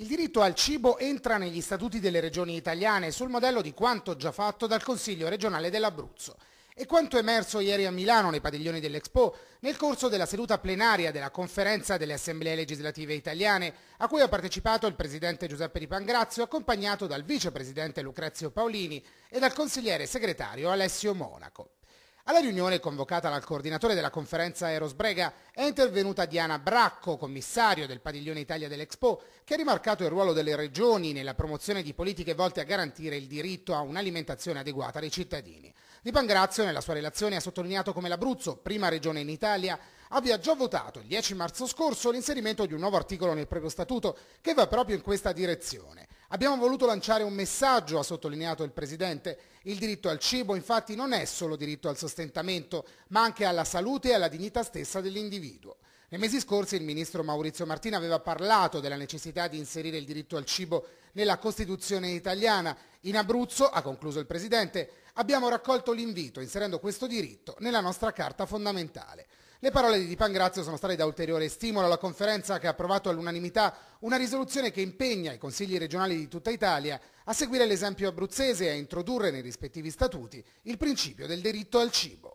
Il diritto al cibo entra negli statuti delle regioni italiane sul modello di quanto già fatto dal Consiglio regionale dell'Abruzzo e quanto emerso ieri a Milano nei padiglioni dell'Expo nel corso della seduta plenaria della conferenza delle assemblee legislative italiane a cui ha partecipato il presidente Giuseppe Di Pangrazio accompagnato dal vicepresidente Lucrezio Paolini e dal consigliere segretario Alessio Monaco. Alla riunione convocata dal coordinatore della conferenza Eros Brega è intervenuta Diana Bracco, commissario del Padiglione Italia dell'Expo, che ha rimarcato il ruolo delle regioni nella promozione di politiche volte a garantire il diritto a un'alimentazione adeguata dei cittadini. Di Pangrazio nella sua relazione ha sottolineato come l'Abruzzo, prima regione in Italia, abbia già votato il 10 marzo scorso l'inserimento di un nuovo articolo nel proprio statuto che va proprio in questa direzione. Abbiamo voluto lanciare un messaggio, ha sottolineato il Presidente. Il diritto al cibo infatti non è solo diritto al sostentamento, ma anche alla salute e alla dignità stessa dell'individuo. Nei mesi scorsi il ministro Maurizio Martina aveva parlato della necessità di inserire il diritto al cibo nella Costituzione italiana. In Abruzzo, ha concluso il Presidente, abbiamo raccolto l'invito inserendo questo diritto nella nostra Carta fondamentale. Le parole di Di Pangrazio sono state da ulteriore stimolo alla conferenza che ha approvato all'unanimità una risoluzione che impegna i consigli regionali di tutta Italia a seguire l'esempio abruzzese e a introdurre nei rispettivi statuti il principio del diritto al cibo.